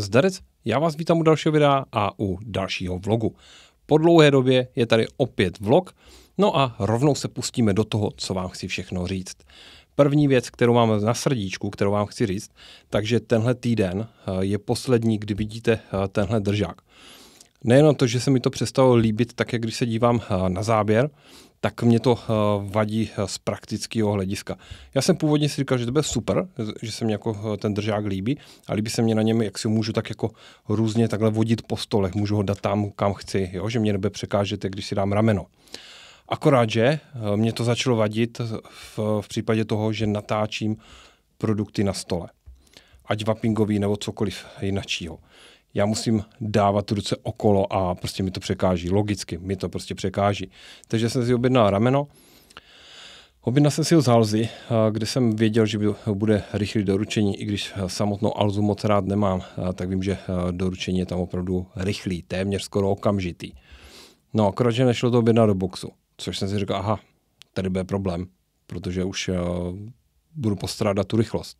Zdarec, já vás vítám u dalšího videa a u dalšího vlogu. Po dlouhé době je tady opět vlog, no a rovnou se pustíme do toho, co vám chci všechno říct. První věc, kterou mám na srdíčku, kterou vám chci říct, takže tenhle týden eh, je poslední, kdy vidíte eh, tenhle držák. Nejenom to, že se mi to přestalo líbit, tak jak když se dívám eh, na záběr, tak mě to eh, vadí eh, z praktického hlediska. Já jsem původně si říkal, že to bude super, že se mě jako eh, ten držák líbí a líbí se mě na něm, jak si ho můžu tak jako různě takhle vodit po stolech, můžu ho dát tam, kam chci, jo? že mě nebude překážet, když si dám rameno. Akorát, že mě to začalo vadit v, v případě toho, že natáčím produkty na stole. Ať vapingový nebo cokoliv jinačího já musím dávat ruce okolo a prostě mi to překáží, logicky mi to prostě překáží. Takže jsem si objednal rameno, Objednal jsem si ho z Alzy, kde jsem věděl, že bude rychlé doručení, i když samotnou Alzu moc rád nemám, tak vím, že doručení je tam opravdu rychlý, téměř skoro okamžitý. No, akorát, že nešlo to objednat do boxu, což jsem si řekl, aha, tady bude problém, protože už budu postrádat tu rychlost.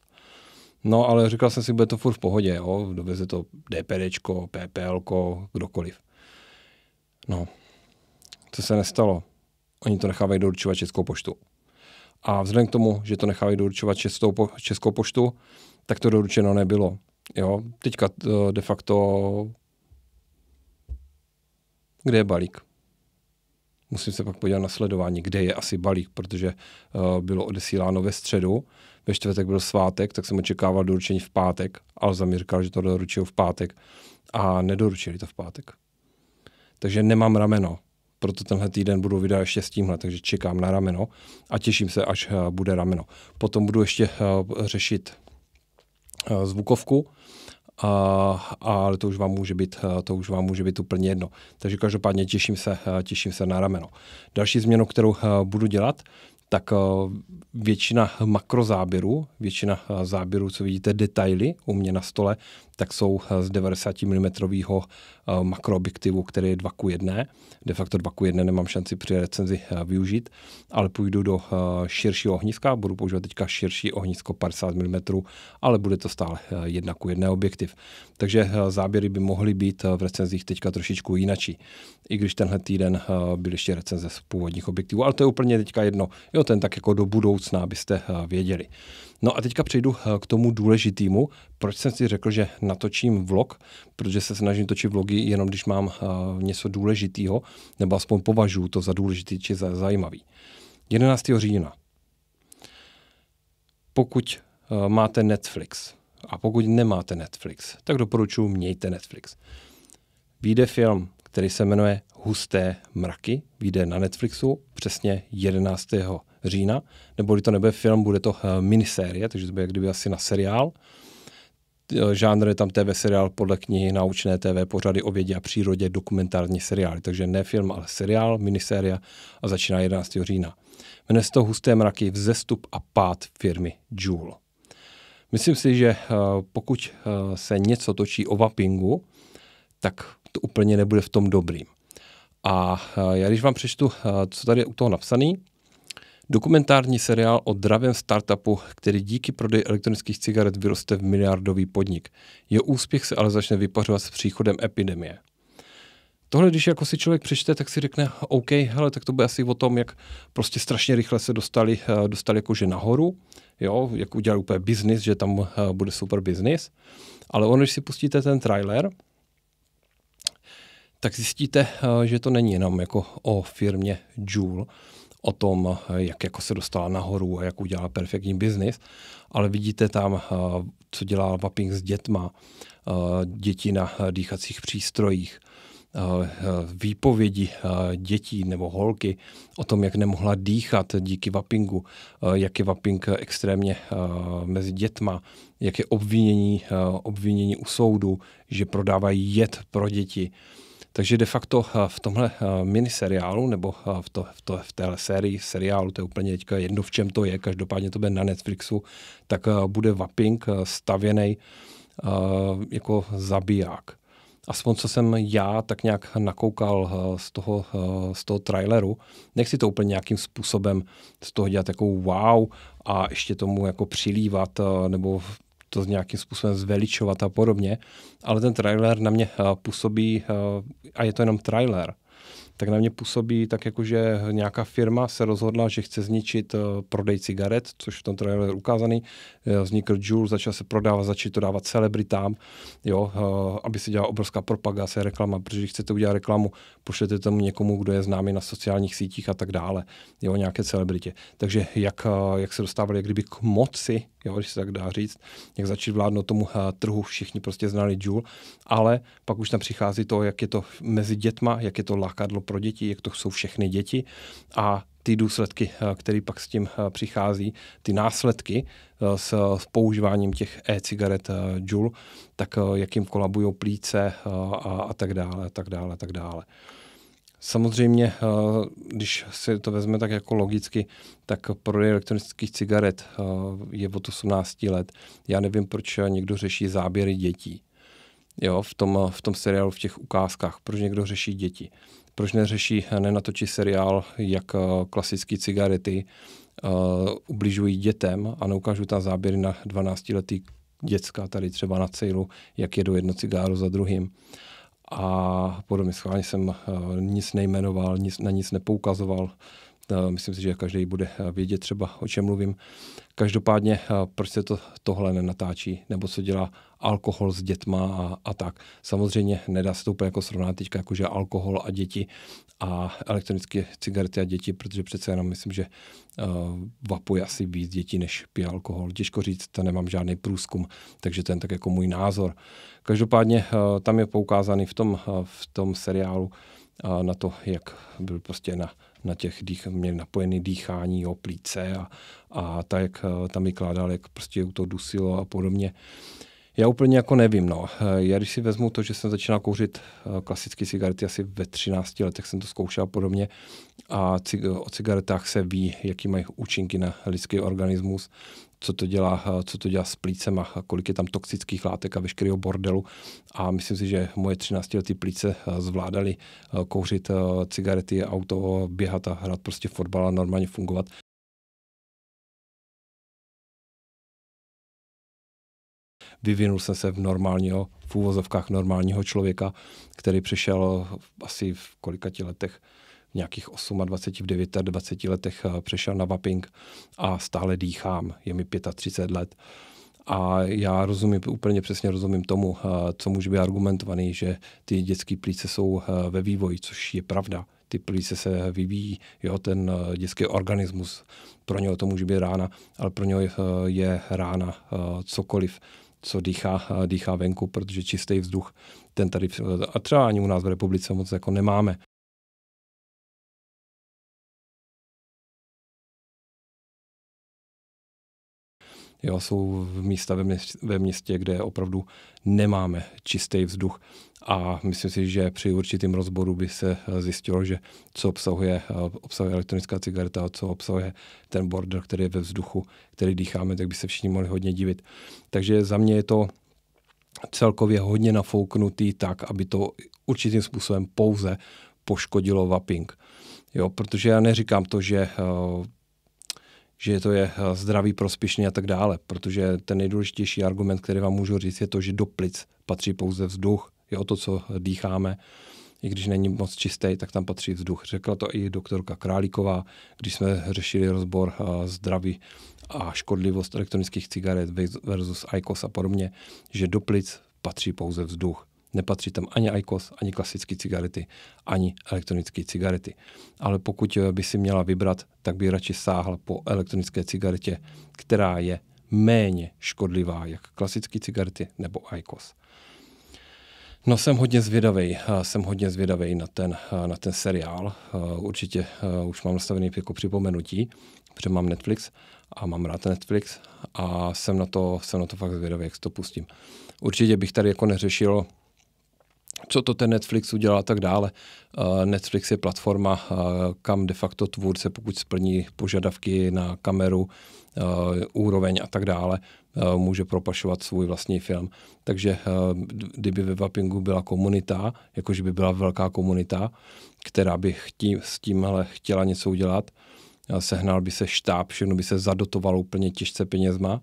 No, ale říkal jsem si, bude to furt v pohodě, jo, doveze to DPDčko, PPLko, kdokoliv. No, co se nestalo? Oni to nechávají doručovat Českou poštu. A vzhledem k tomu, že to nechávají doručovat Českou, po, Českou poštu, tak to doručeno nebylo. Jo, teďka eh, de facto... Kde je balík? Musím se pak podívat na sledování, kde je asi balík, protože uh, bylo odesíláno ve středu, ve čtvrtek byl svátek, tak jsem očekával doručení v pátek. ale mi říkal, že to doručil v pátek a nedoručili to v pátek. Takže nemám rameno, proto tenhle týden budu vydat ještě s tímhle, takže čekám na rameno a těším se, až eh, bude rameno. Potom budu ještě eh, řešit zvukovku a, ale to už vám může být, eh, to už vám může být úplně jedno. Takže každopádně těším se, eh, těším se na rameno. Další změnu, kterou eh, budu dělat, tak eh, většina makrozáběrů, většina eh, záběrů, co vidíte, detaily u mě na stole, tak jsou eh, z 90 mm makroobjektivu, který je 2 ku 1. De facto 2 ku 1 nemám šanci při recenzi využít, ale půjdu do širšího ohniska, budu používat teďka širší ohnisko 50 mm, ale bude to stále 1 ku 1 objektiv. Takže záběry by mohly být v recenzích teďka trošičku jinačí. I když tenhle týden byly ještě recenze z původních objektivů, ale to je úplně teďka jedno. Jo, Jo, ten tak jako do budoucna, abyste eh, věděli. No a teďka přejdu eh, k tomu důležitému. Proč jsem si řekl, že natočím vlog? Protože se snažím točit vlogy jenom, když mám eh, něco důležitého, nebo aspoň považuji to za důležitý či za zajímavý. 11. října. Pokud máte Netflix a pokud nemáte Netflix, tak doporučuji mějte Netflix. Výjde film, který se jmenuje Husté mraky, vyjde na Netflixu přesně 11 října, neboli to nebude film, bude to eh, minisérie, takže to bude kdyby asi na seriál. Eh, žánr je tam TV seriál podle knihy, naučné TV pořady o vědě a přírodě, dokumentární seriály. Takže ne film, ale seriál, minisérie a začíná 11. října. Jmenuje se to Husté mraky, vzestup a pád firmy Joule. Myslím si, že eh, pokud se něco točí o vapingu, tak to úplně nebude v tom dobrým. A já když vám přečtu, co tady je u toho napsaný, Dokumentární seriál o dravém startupu, který díky prodeji elektronických cigaret vyroste v miliardový podnik. Jeho úspěch se ale začne vypařovat s příchodem epidemie. Tohle, když jako si člověk přečte, tak si řekne, OK, hele, tak to bude asi o tom, jak prostě strašně rychle se dostali, eh, dostali jakože nahoru, jo, jak udělali úplně biznis, že tam eh, bude super biznis. Ale ono, když si pustíte ten trailer, tak zjistíte, eh, že to není jenom jako o firmě Joule, o tom, eh, jak jako se dostala nahoru a jak udělala perfektní biznis, ale vidíte tam, eh, co dělá Vaping s dětma, eh, děti na dýchacích přístrojích, výpovědi dětí nebo holky o tom, jak nemohla dýchat díky vapingu, jak je vaping extrémně mezi dětma, jak je obvinění, obvinění u soudu, že prodávají jed pro děti. Takže de facto eh, v tomhle eh, miniseriálu nebo eh, v, to, v, to, v téhle sérii seriálu, to je úplně teďka jedno v čem to je, každopádně to bude na Netflixu, tak bude Vaping stavěný jako zabiják. Aspoň co jsem já tak nějak nakoukal z toho, z toho traileru, nechci to úplně nějakým způsobem z toho dělat jako wow a ještě tomu jako přilívat nebo to nějakým způsobem zveličovat a podobně, ale ten trailer na mě eh, působí eh, a je to jenom trailer tak na mě působí tak jako, že nějaká firma se rozhodla, že chce zničit eh, prodej cigaret, což v tom traileru je ukázaný. Eh, vznikl Juul, začal se prodávat, začít to dávat celebritám, jo, eh, aby se dělala obrovská propagace, reklama, protože když chcete udělat reklamu, pošlete tomu někomu, kdo je známý na sociálních sítích a tak dále, jo, nějaké celebritě. Takže jak, jak se dostávali jak kdyby k moci, jo, když se tak dá říct, jak začít vládnout tomu trhu, všichni prostě znali Juul, ale pak už tam přichází to, jak je to mezi dětma, jak je to lákadlo pro děti, jak to jsou všechny děti a ty důsledky, eh, které pak s tím eh, přichází, ty následky eh, s, používáním těch e-cigaret džul, tak jak jim kolabují plíce a, a tak dále, a tak dále, a tak dále. Samozřejmě, když si to vezme tak jako logicky, tak prodej elektronických cigaret je od 18 let. Já nevím, proč někdo řeší záběry dětí jo, v, tom, v tom seriálu, v těch ukázkách, proč někdo řeší děti proč neřeší, eh, nenatočí seriál, jak eh, klasické cigarety uh, ubližují dětem a neukážu tam záběry na 12-letý děcka tady třeba na cejlu, jak jedou jedno cigáro za druhým a podobně. Schválně jsem uh, nic nejmenoval, nic, na nic nepoukazoval. Uh, myslím si, že každý bude vědět třeba, o čem mluvím. Každopádně, uh, proč se to, tohle nenatáčí, nebo co dělá alkohol s dětma a, a tak. Samozřejmě nedá se to úplně jako srovnat teďka, jakože alkohol a děti a elektronické cigarety a děti, protože přece jenom myslím, že uh, vapuje asi víc dětí, než pije alkohol. Těžko říct, to nemám žádný průzkum, takže ten tak jako můj názor. Každopádně uh, tam je poukázaný v tom, uh, v tom seriálu uh, na to, jak byl prostě na na těch dých, měl napojený dýchání, o plíce a, a tak, jak tam vykládal, jak prostě to dusilo a podobně. Uh, já úplně jako nevím, no. Eh, já když si vezmu to, že jsem začínal kouřit eh, klasické cigarety asi ve 13 letech, jsem to zkoušel podobně, a o cigaretách se ví, jaký mají účinky na lidský organismus, co to dělá, eh, co to dělá s a kolik je tam toxických látek a veškerého bordelu. A myslím si, že moje 13 lety plíce zvládali kouřit cigarety, auto, běhat a hrát prostě fotbal a normálně fungovat. vyvinul jsem se v normálního, v úvozovkách normálního člověka, který přišel asi v kolikati letech v nějakých 28, v 29 20 letech eh, přešel na vaping a stále dýchám. Je mi 35 let. A já rozumím, úplně přesně rozumím tomu, eh, co může být argumentovaný, že ty dětské plíce jsou eh, ve vývoji, což je pravda. Ty plíce se vyvíjí, jo, ten dětský organismus, pro něho to může být rána, ale pro něho je rána cokoliv co dýchá, dýchá venku, protože čistý vzduch ten tady a třeba ani u nás v republice moc jako nemáme. Jo, jsou místa ve městě, ve městě, kde opravdu nemáme čistý vzduch a myslím si, že při určitým rozboru by se zjistilo, že co obsahuje, obsahuje elektronická cigareta a co obsahuje ten border, který je ve vzduchu, který dýcháme, tak by se všichni mohli hodně divit. Takže za mě je to celkově hodně nafouknutý tak, aby to určitým způsobem pouze poškodilo vaping. Jo, protože já neříkám to, že že to je eh, zdravý, prospěšný a tak dále. Protože ten nejdůležitější argument, který vám můžu říct, je to, že do plic patří pouze vzduch, je o to, co dýcháme. I když není moc čistý, tak tam patří vzduch. Řekla to i doktorka Králíková, když jsme řešili rozbor eh, zdraví a škodlivost elektronických cigaret versus IQOS a podobně, že do plic patří pouze vzduch. Nepatří tam ani IQOS, ani klasické cigarety, ani elektronické cigarety. Ale pokud eh, by si měla vybrat, tak by radši sáhla po elektronické cigaretě, která je méně škodlivá, jak klasické cigarety nebo IQOS. No jsem hodně zvědavý, eh, jsem hodně zvědavý na ten, eh, na ten seriál. Určitě už mám nastavený jako připomenutí, protože mám Netflix a mám rád Netflix a jsem na to, jsem na to fakt zvědavý, jak to pustím. Určitě bych tady jako neřešil co to ten Netflix udělá a tak dále. Eh, Netflix je platforma, eh, kam de facto tvůrce, pokud splní požadavky na kameru, eh, úroveň a tak dále, může propašovat svůj vlastní film. Takže kdyby ve Vapingu byla komunita, jakože by byla velká komunita, která by chtí, s tímhle chtěla něco udělat, sehnal by se štáb, všechno by se zadotovalo úplně těžce penězma,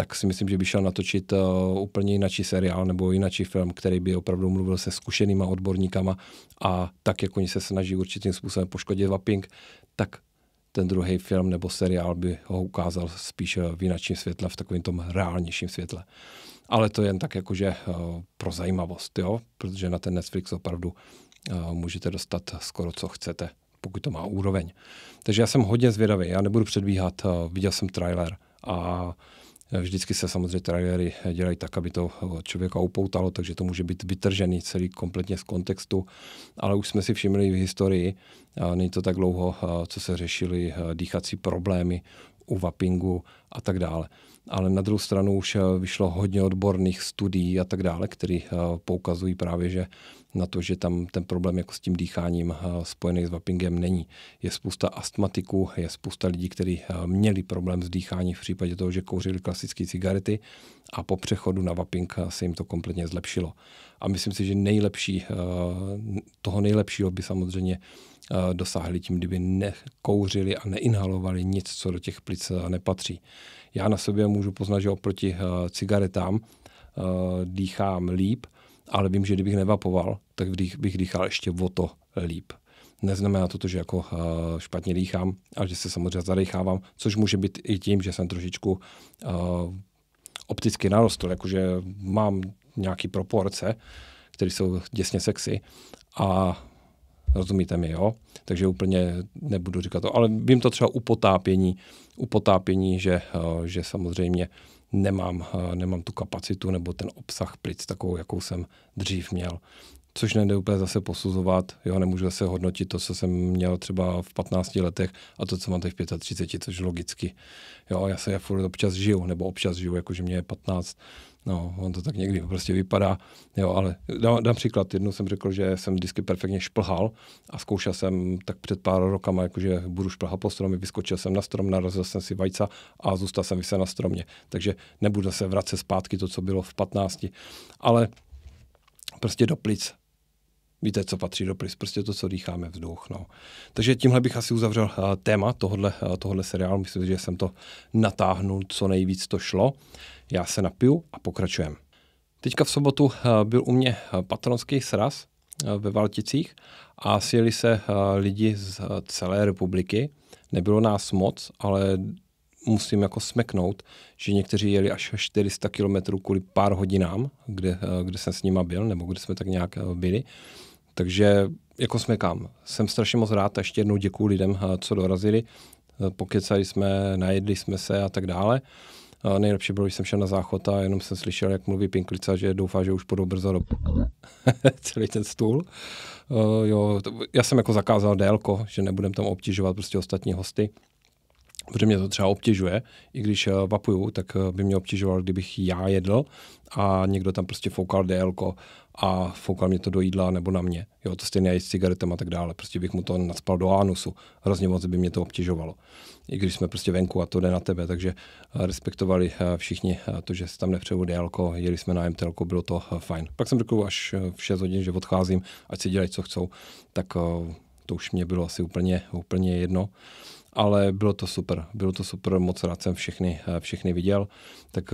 tak si myslím, že by šel natočit uh, úplně jinačí seriál nebo jinačí film, který by opravdu mluvil se zkušenýma odborníkama a tak, jak oni se snaží určitým způsobem poškodit vaping, tak ten druhý film nebo seriál by ho ukázal spíš eh, v jinačím světle, v takovém tom reálnějším světle. Ale to jen tak jakože uh, pro zajímavost, jo? protože na ten Netflix opravdu uh, můžete dostat skoro co chcete, pokud to má úroveň. Takže já jsem hodně zvědavý, já nebudu předbíhat, uh, viděl jsem trailer a Vždycky se samozřejmě trailery dělají tak, aby to člověka upoutalo, takže to může být vytržený celý kompletně z kontextu. Ale už jsme si všimli v historii, není to tak dlouho, co se řešili dýchací problémy u vapingu a tak dále. Ale na druhou stranu už vyšlo hodně odborných studií a tak dále, které poukazují právě, že na to, že tam ten problém jako s tím dýcháním eh, spojený s vapingem není. Je spousta astmatiků, je spousta lidí, kteří eh, měli problém s dýcháním v případě toho, že kouřili klasické cigarety a po přechodu na vaping eh, se jim to kompletně zlepšilo. A myslím si, že nejlepší, toho nejlepšího by samozřejmě dosáhli tím, kdyby nekouřili a neinhalovali nic, co do těch plic nepatří. Já na sobě můžu poznat, že oproti cigaretám dýchám líp, ale vím, že kdybych nevapoval, tak bych, dýchal ještě o to líp. Neznamená to, že jako eh, špatně dýchám, ale že se samozřejmě zadechávám, což může být i tím, že jsem trošičku eh, opticky narostl, jakože mám nějaký proporce, které jsou děsně sexy a rozumíte mi, jo? Takže úplně nebudu říkat to, ale vím to třeba u potápění, u potápění, že, eh, že samozřejmě nemám, eh, nemám tu kapacitu nebo ten obsah plic takovou, jakou jsem dřív měl. Což nejde úplně zase posuzovat, jo, nemůžu zase hodnotit to, co jsem měl třeba v 15 letech a to, co mám teď v 35, což logicky. Jo, já se já furt občas žiju, nebo občas žiju, jakože mě je 15, No, on to tak někdy prostě vypadá. Jo, ale dám, příklad. Jednou jsem řekl, že jsem vždycky perfektně šplhal a zkoušel jsem tak před pár rokama, jakože budu šplhat po stromě, vyskočil jsem na strom, narazil jsem si vajca a zůstal jsem vysel na stromě. Takže nebudu se vracet zpátky to, co bylo v 15. Ale prostě do plic. Víte, co patří do plic, prostě to, co dýcháme vzduch. No. Takže tímhle bych asi uzavřel uh, téma tohohle uh, eh, tohle seriálu. Myslím, že jsem to natáhnul, co nejvíc to šlo. Uh, já se napiju a pokračujeme. Teďka v sobotu eh, byl u mě eh, patronský sraz eh, ve Valticích a sjeli se lidi z celé republiky. Nebylo nás moc, ale musím jako smeknout, že někteří jeli až 400 km kvůli pár hodinám, kde, kde jsem s nima byl, nebo kde jsme tak nějak byli. Takže jako smekám. Jsem strašně moc rád a ještě jednou děkuji lidem, co dorazili. Pokecali jsme, najedli jsme se a tak dále. A nejlepší bylo, když jsem šel na záchod a jenom jsem slyšel, jak mluví Pinklica, že doufá, že už půjdou brzo do celý ten stůl. Uh, jo, to, já jsem jako zakázal délko, že nebudem tam obtěžovat prostě ostatní hosty protože mě to třeba obtěžuje, i když eh, vapuju, tak eh, by mě obtěžoval, kdybych já jedl a někdo tam prostě foukal délko a foukal mě to do jídla nebo na mě. Jo, to stejně i s cigaretem a tak dále. Prostě bych mu to nadspal do ánusu. Hrozně moc by mě to obtěžovalo. I když jsme prostě venku a to jde na tebe, takže eh, respektovali eh, všichni eh, to, že se tam nepřeju délko, jeli jsme na MTL, bylo to fajn. Pak jsem řekl až v 6 hodin, že odcházím, ať si dělají, co chcou, tak to už mě bylo asi úplně, úplně jedno ale bylo to super, bylo to super, moc rád jsem všechny, všechny viděl, tak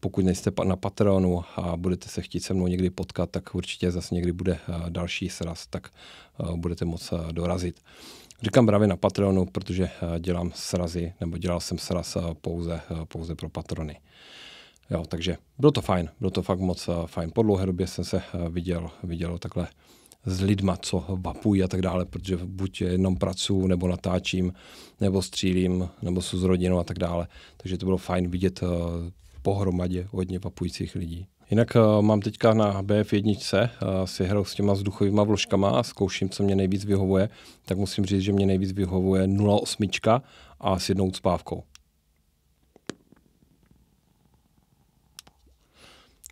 pokud nejste na Patreonu a budete se chtít se mnou někdy potkat, tak určitě zase někdy bude další sraz, tak budete moc dorazit. Říkám právě na Patreonu, protože eh, dělám srazy, nebo dělal jsem sraz eh, pouze, eh, pouze pro patrony. Jo, takže bylo to fajn, bylo to fakt moc fajn. Po dlouhé době jsem se viděl, viděl takhle s lidma, co vapují a tak dále, protože buď jenom pracuji, nebo natáčím, nebo střílím, nebo jsou s rodinou a tak dále. Takže to bylo fajn vidět pohromadě hodně vapujících lidí. Jinak uh, mám teďka na BF1 uh, eh, si hraju s těma vzduchovými vložkama a zkouším, co mě nejvíc vyhovuje. Tak musím říct, že mě nejvíc vyhovuje 0,8 a s jednou spávkou.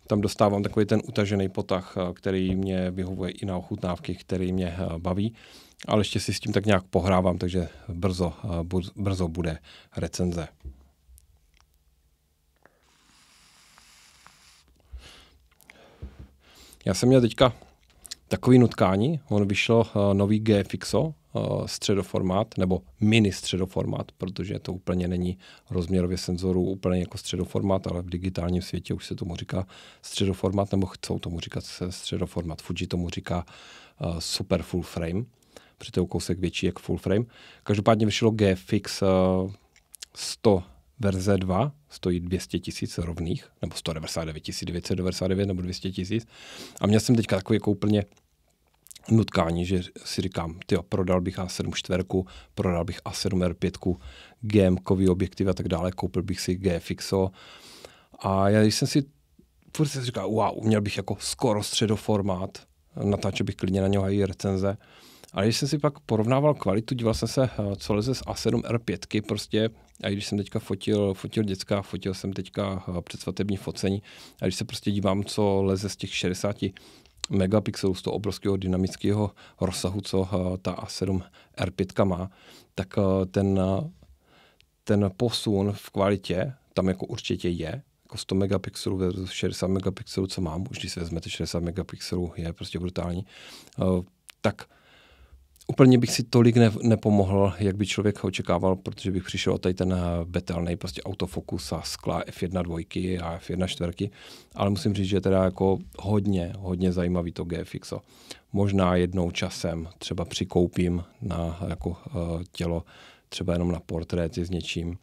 Tam dostávám takový ten utažený potah, eh, který mě vyhovuje i na ochutnávky, který mě baví. Ale ještě si s tím tak nějak pohrávám, takže brzo, brzo bude recenze. Já jsem měl teďka takový nutkání, on vyšlo uh, eh, nový GFXO, uh, eh, středoformát, nebo mini středoformát, protože to úplně není rozměrově senzorů úplně jako středoformát, ale v digitálním světě už se tomu říká středoformát, nebo chcou tomu říkat středoformát. Fuji tomu říká uh, super full frame, protože to je kousek větší jak full frame. Každopádně vyšlo GFX uh, 100 verze 2 stojí 200 tisíc rovných, nebo 199 999 nebo 200 tisíc. A měl jsem teďka takový jako úplně nutkání, že si říkám, tyjo, prodal bych A7 čtverku, prodal bych A7 R5, gm objektiv a tak dále, koupil bych si GFXO. A já když jsem si furt si říkal, wow, měl bych jako skoro středoformát, natáčel bych klidně na něho i recenze. Ale když jsem si pak porovnával kvalitu, díval jsem se, eh, co leze z A7R5, prostě a když jsem teďka fotil, fotil děcka, fotil jsem teďka eh, předsvatební focení, a když se prostě dívám, co leze z těch 60 megapixelů, z toho obrovského dynamického rozsahu, co eh, ta A7R5 má, tak ten, ten posun v kvalitě tam jako určitě je, jako 100 megapixelů versus 60 megapixelů, co mám, už když si vezmete 60 megapixelů, je prostě brutální, tak úplně bych si tolik ne, nepomohl, jak by člověk očekával, protože bych přišel o tady ten eh, betelný prostě autofokus a skla F1 dvojky a F1 čtverky, ale musím říct, že teda jako hodně, hodně zajímavý to GFXO. Možná jednou časem třeba přikoupím na jako uh, tělo třeba jenom na portréty s něčím,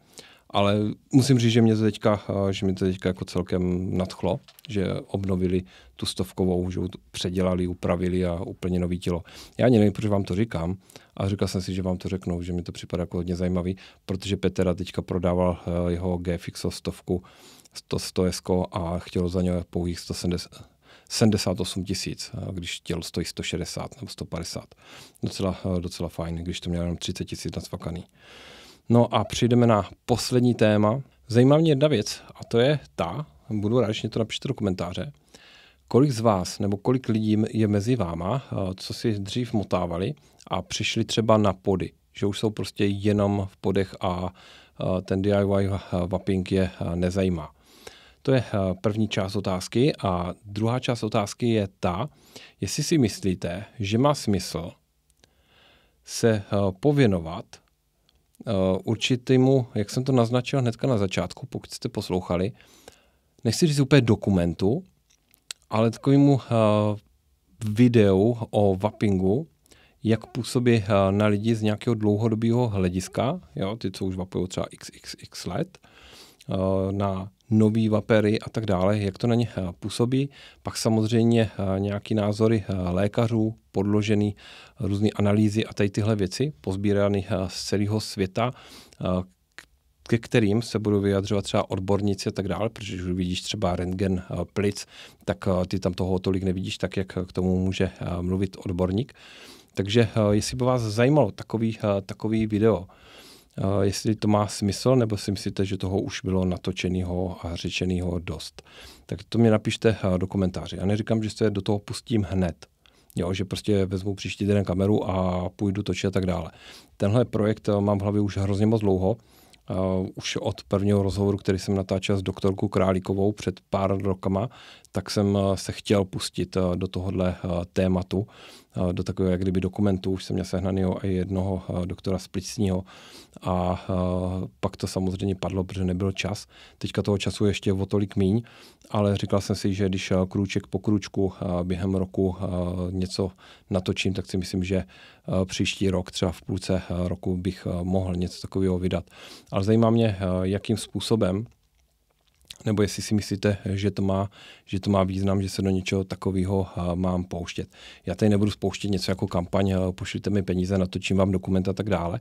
ale musím říct, že mě to teďka, eh, že mě to teďka jako celkem nadchlo, že obnovili tu stovkovou, že předělali, upravili a úplně nový tělo. Já ani nevím, proč vám to říkám, a říkal jsem si, že vám to řeknou, že mi to připadá jako hodně zajímavý, protože Petera teďka prodával eh, jeho GFXO stovku 100, 100 SK a chtěl za něj pouhých 170, 78 tisíc, eh, když těl stojí 160 nebo 150. Docela, docela fajn, když to měl jenom 30 tisíc nacvakaný. No a přijdeme na poslední téma. Zajímá mě jedna věc a to je ta, budu rád, že to napíšete do komentáře, kolik z vás nebo kolik lidí je mezi váma, eh, co si dřív motávali a přišli třeba na pody, že už jsou prostě jenom v podech a eh, ten DIY vaping je eh, nezajímá. To je první část otázky a druhá část otázky je ta, jestli si myslíte, že má smysl se pověnovat Eh, určitému, jak jsem to naznačil hnedka na začátku, pokud jste poslouchali, nechci říct úplně dokumentu, ale takovému eh, videu o vapingu, jak působí eh, na lidi z nějakého dlouhodobého hlediska, jo, ty, co už vapují třeba xxx let, na nový vapery a tak dále, jak to na ně eh, působí. Pak samozřejmě eh, nějaký názory eh, lékařů, podložený různé analýzy a tady tyhle věci, pozbírány z celého světa, ke kterým se budou vyjadřovat třeba odborníci a tak dále, protože když vidíš třeba rentgen plic, tak ty tam toho tolik nevidíš, tak jak k tomu může mluvit odborník. Takže jestli by vás zajímalo takový, takový video, Eh, jestli to má smysl, nebo si myslíte, že toho už bylo natočeného a řečeného dost. Tak to mě napište eh, do komentáře. Já neříkám, že se do toho pustím hned. Jo, že prostě vezmu příští den kameru a půjdu točit a tak dále. Tenhle projekt eh, mám v hlavě už hrozně moc dlouho Uh, už od prvního rozhovoru, který jsem natáčel s doktorkou Králíkovou před pár rokama, tak jsem uh, se chtěl pustit uh, do tohohle tématu, do takového jak kdyby dokumentu. Už jsem měl sehnaného i jednoho doktora z Plicního a pak to samozřejmě padlo, protože nebyl čas. Teďka toho času ještě o tolik míň ale říkal jsem si, že když eh, krůček po krůčku eh, během roku eh, něco natočím, tak si myslím, že příští rok, třeba v půlce roku bych mohl něco takového vydat. Ale zajímá mě, jakým způsobem nebo jestli si myslíte, že to má, že to má význam, že se do něčeho takového eh, mám pouštět. Já tady nebudu spouštět něco jako kampaň, eh, pošlite mi peníze, natočím vám dokument a tak dále,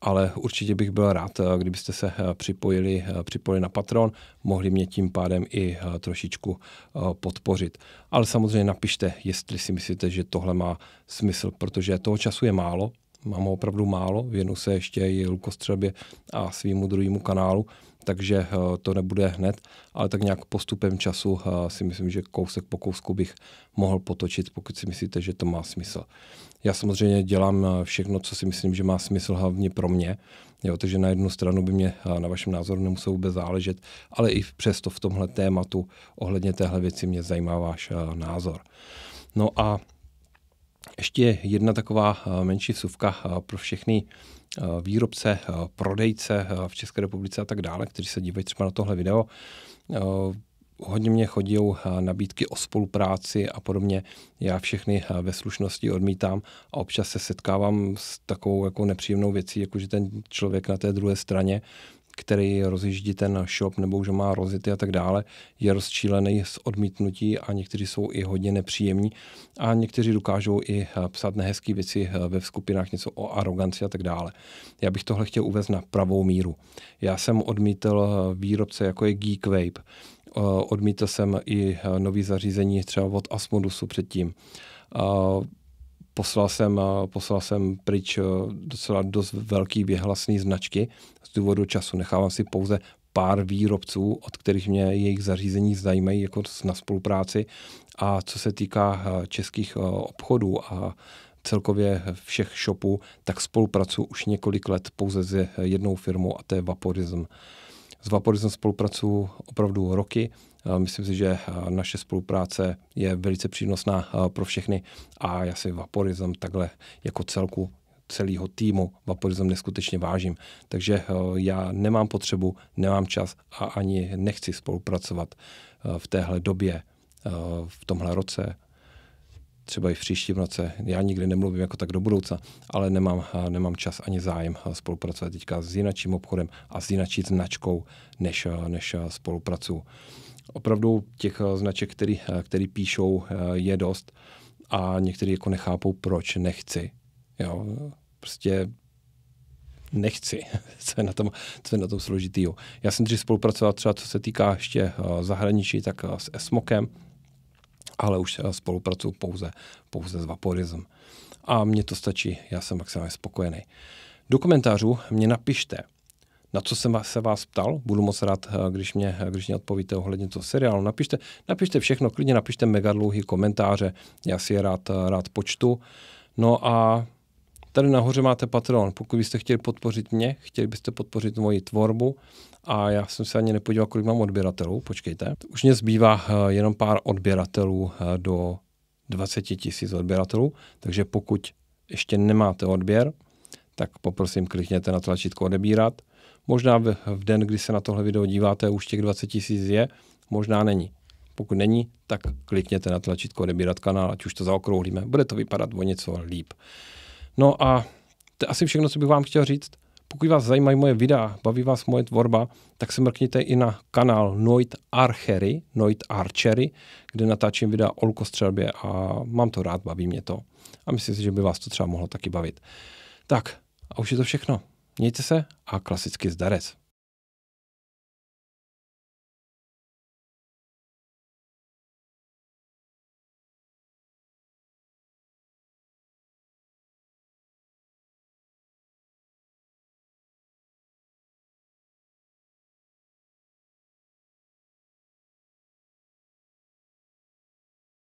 ale určitě bych byl rád, eh, kdybyste se připojili, připojili na Patron, mohli mě tím pádem i trošičku podpořit. Ale samozřejmě napište, jestli si myslíte, že tohle má smysl, protože toho času je málo, mám ho opravdu málo, věnu se ještě i lukostřelbě a svýmu druhému kanálu, takže eh, to nebude hned, ale tak nějak postupem času eh, si myslím, že kousek po kousku bych mohl potočit, pokud si myslíte, že to má smysl. Já samozřejmě dělám eh, všechno, co si myslím, že má smysl hlavně pro mě, jo, takže na jednu stranu by mě na vašem názoru nemuselo vůbec záležet, ale i přesto v tomhle tématu ohledně téhle věci mě zajímá váš názor. No a ještě jedna taková eh, menší vsuvka eh, pro všechny eh, výrobce, prodejce v České republice a tak dále, kteří se dívají třeba na tohle video. Hodně mě chodí nabídky o spolupráci a podobně. Já všechny ve slušnosti odmítám a občas se setkávám s takovou jako nepříjemnou věcí, jako že ten člověk na té druhé straně uh, který rozjíždí ten shop nebo už má rozity a tak dále, je rozčílený z odmítnutí a někteří jsou i hodně nepříjemní a někteří dokážou i eh, psát nehezké věci eh, ve skupinách, něco o aroganci a tak dále. Já bych tohle chtěl uvést na pravou míru. Já jsem odmítl eh, výrobce jako je Geek Vape. Odmítl jsem i nový zařízení třeba od Asmodusu předtím poslal jsem, eh, poslal jsem pryč eh, docela dost velký věhlasný značky z důvodu času. Nechávám si pouze pár výrobců, od kterých mě jejich zařízení zajímají jako na spolupráci. A co se týká eh, českých obchodů a celkově všech shopů, tak spolupracuji už několik let pouze s jednou firmou a to je Vaporism. S Vaporism spolupracuji opravdu roky Myslím si, že naše spolupráce je velice přínosná pro všechny a já si Vaporizm takhle jako celku celého týmu Vaporizm neskutečně vážím. Takže já nemám potřebu, nemám čas a ani nechci spolupracovat v téhle době, v tomhle roce, třeba i v příštím roce. Já nikdy nemluvím jako tak do budoucna, ale nemám, nemám čas ani zájem spolupracovat teďka s jinakým obchodem a s jinakým značkou, než, než spolupracuju opravdu těch eh, značek, který, eh, který píšou, eh, je dost a někteří jako nechápou, proč nechci. Jo, prostě nechci, co je na tom, co je na tom složitýho. Já jsem dřív spolupracoval třeba, co se týká ještě zahraničí, tak s Esmokem, ale už spolupracuju pouze, pouze s Vaporism. A mně to stačí, já jsem maximálně spokojený. Do komentářů mě napište, na co jsem se vás ptal, budu moc rád, eh, když mě, eh, když mě odpovíte ohledně toho seriálu. Napište, napište všechno, klidně napište mega dlouhý komentáře, já si je rád, eh, rád počtu. No a tady nahoře máte Patreon. Pokud byste chtěli podpořit mě, chtěli byste podpořit moji tvorbu a já jsem se ani nepodíval, kolik mám odběratelů, počkejte. Už mě zbývá jenom pár odběratelů do 20 tisíc odběratelů, takže pokud ještě nemáte odběr, tak poprosím klikněte na tlačítko odebírat Možná v, v den, kdy se na tohle video díváte, už těch 20 tisíc je, možná není. Pokud není, tak klikněte na tlačítko odebírat kanál, ať už to zaokrouhlíme. Bude to vypadat o něco líp. No a to je asi všechno, co bych vám chtěl říct. Pokud vás zajímají moje videa, baví vás moje tvorba, tak se mrkněte i na kanál Noit Archery, Noit Archery, kde natáčím videa o lukostřelbě a mám to rád, baví mě to. A myslím si, že by vás to třeba mohlo taky bavit. Tak a už je to všechno. Mějte se a klasicky zdarec.